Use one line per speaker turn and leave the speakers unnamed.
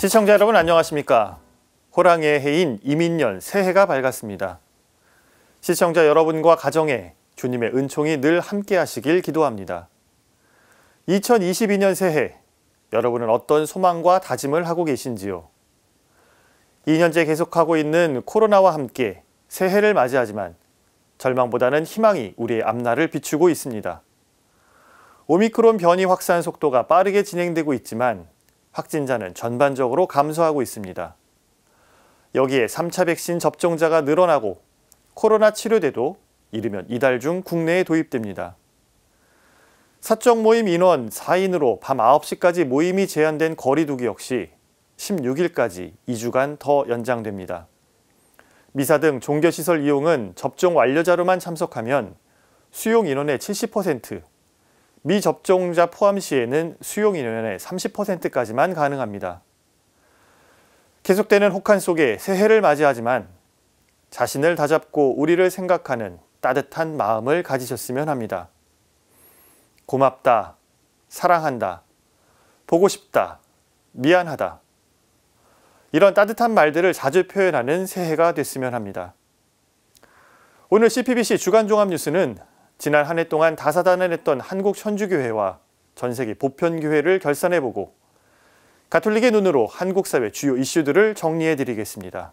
시청자 여러분 안녕하십니까? 호랑이의 해인 이민년 새해가 밝았습니다. 시청자 여러분과 가정에 주님의 은총이 늘 함께 하시길 기도합니다. 2022년 새해 여러분은 어떤 소망과 다짐을 하고 계신지요? 2년째 계속하고 있는 코로나와 함께 새해를 맞이하지만 절망보다는 희망이 우리의 앞날을 비추고 있습니다. 오미크론 변이 확산 속도가 빠르게 진행되고 있지만 확진자는 전반적으로 감소하고 있습니다. 여기에 3차 백신 접종자가 늘어나고 코로나 치료제도 이르면 이달 중 국내에 도입됩니다. 사적 모임 인원 4인으로 밤 9시까지 모임이 제한된 거리 두기 역시 16일까지 2주간 더 연장됩니다. 미사 등 종교시설 이용은 접종 완료자로만 참석하면 수용 인원의 미접종자 포함 시에는 수용 인원의 30%까지만 가능합니다. 계속되는 혹한 속에 새해를 맞이하지만 자신을 다잡고 우리를 생각하는 따뜻한 마음을 가지셨으면 합니다. 고맙다, 사랑한다, 보고 싶다, 미안하다. 이런 따뜻한 말들을 자주 표현하는 새해가 됐으면 합니다. 오늘 CPBC 주간 종합 뉴스는 지난 한 해 동안 다사다난 했던 한국 천주교회와 전세계 보편교회를 결산해보고 가톨릭의 눈으로 한국 사회 주요 이슈들을 정리해드리겠습니다.